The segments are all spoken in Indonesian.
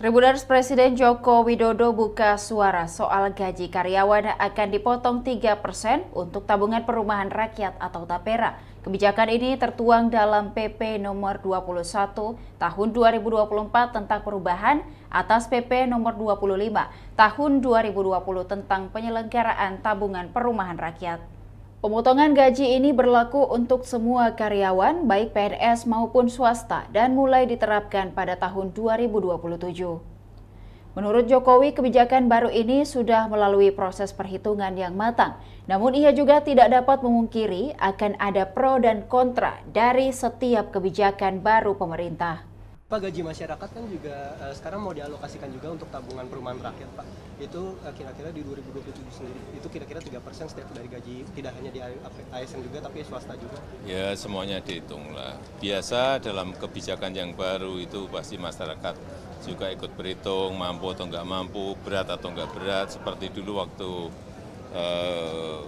Tribunars Presiden Joko Widodo buka suara soal gaji karyawan akan dipotong 3% untuk tabungan perumahan rakyat atau TAPERA. Kebijakan ini tertuang dalam PP nomor 21 tahun 2024 tentang perubahan atas PP nomor 25 tahun 2020 tentang penyelenggaraan tabungan perumahan rakyat. Pemotongan gaji ini berlaku untuk semua karyawan, baik PNS maupun swasta, dan mulai diterapkan pada tahun 2027. Menurut Jokowi, kebijakan baru ini sudah melalui proses perhitungan yang matang. Namun ia juga tidak dapat mengungkiri akan ada pro dan kontra dari setiap kebijakan baru pemerintah. Pak gaji masyarakat kan juga uh, sekarang mau dialokasikan juga untuk tabungan perumahan rakyat Pak. Itu uh, kira-kira di 2027 sendiri itu kira-kira 3% setiap dari gaji tidak hanya di ASN juga tapi swasta juga. Ya semuanya dihitung lah. Biasa dalam kebijakan yang baru itu pasti masyarakat juga ikut berhitung mampu atau enggak mampu, berat atau enggak berat seperti dulu waktu uh,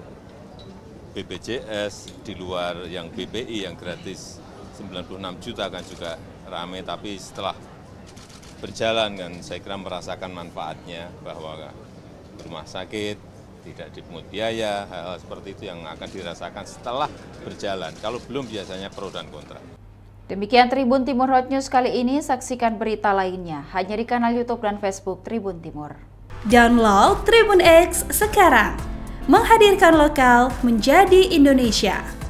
eh, BPJS di luar yang BPI yang gratis 96 juta kan juga rame, tapi setelah berjalan kan saya kira merasakan manfaatnya bahwa rumah sakit tidak dipungut biaya, hal, hal seperti itu yang akan dirasakan setelah berjalan. Kalau belum biasanya pro dan kontra. Demikian Tribun Timur Hot News kali ini, saksikan berita lainnya hanya di kanal YouTube dan Facebook Tribun Timur. Download Tribun X sekarang, menghadirkan lokal menjadi Indonesia.